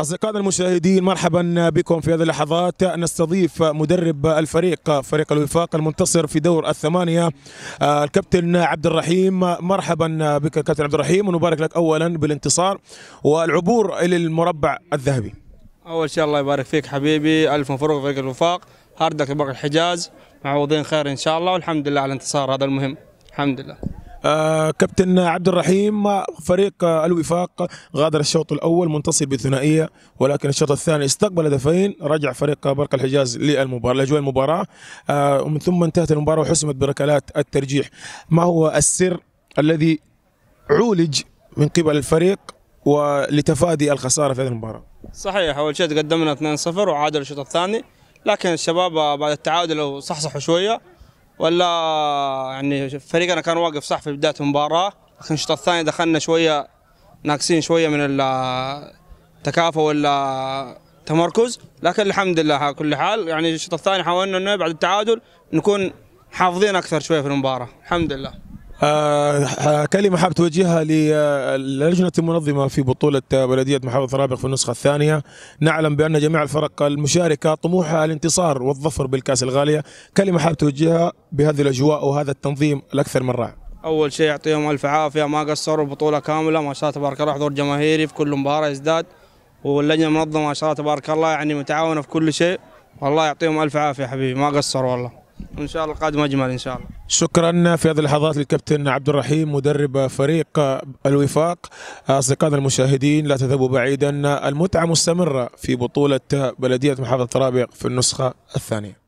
أصدقائنا المشاهدين مرحبا بكم في هذه اللحظات نستضيف مدرب الفريق فريق الوفاق المنتصر في دور الثمانية آه، الكابتن عبد الرحيم مرحبا بك كابتن عبد الرحيم ونبارك لك أولا بالانتصار والعبور إلى المربع الذهبي أول شيء الله يبارك فيك حبيبي ألف مبروك فريق الوفاق هاردك لباقي الحجاز معوضين خير إن شاء الله والحمد لله على الانتصار هذا المهم الحمد لله آه، كابتن عبد الرحيم فريق الوفاق غادر الشوط الاول منتصر بثنائيه ولكن الشوط الثاني استقبل هدفين رجع فريق برق الحجاز للمباراه لاجواء المباراه آه، ومن ثم انتهت المباراه وحسمت بركلات الترجيح ما هو السر الذي عولج من قبل الفريق ولتفادي الخساره في هذه المباراه صحيح اول شيء تقدمنا 2-0 وعادل الشوط الثاني لكن الشباب بعد التعادل صحصحوا شويه ولا يعني فريقنا كان واقف صح في بدايه المباراه لكن الشوط الثاني دخلنا شويه ناقصين شويه من التكافؤ ولا تمركز لكن الحمد لله على كل حال يعني الشوط الثاني حاولنا انه بعد التعادل نكون حافظين اكثر شويه في المباراه الحمد لله آه،, آه كلمة حاب توجهها آه، للجنة المنظمة في بطولة آه، بلدية محافظة رابغ في النسخة الثانية نعلم بأن جميع الفرق المشاركة طموحها الانتصار والظفر بالكاس الغالية كلمة حاب توجهها بهذه الأجواء وهذا التنظيم الأكثر من رائع أول شيء يعطيهم ألف عافية ما قصروا بطولة كاملة ما شاء الله تبارك الله حضور جماهيري في كل مباراة يزداد واللجنة المنظمة ما شاء الله تبارك الله يعني متعاونة في كل شيء والله يعطيهم ألف عافية حبيبي ما قصروا والله وان شاء الله القادم اجمل ان شاء الله. شكرا في هذه اللحظات للكابتن عبد الرحيم مدرب فريق الوفاق اصدقائنا المشاهدين لا تذهبوا بعيدا المتعه مستمره في بطوله بلديه محافظه رابغ في النسخه الثانيه.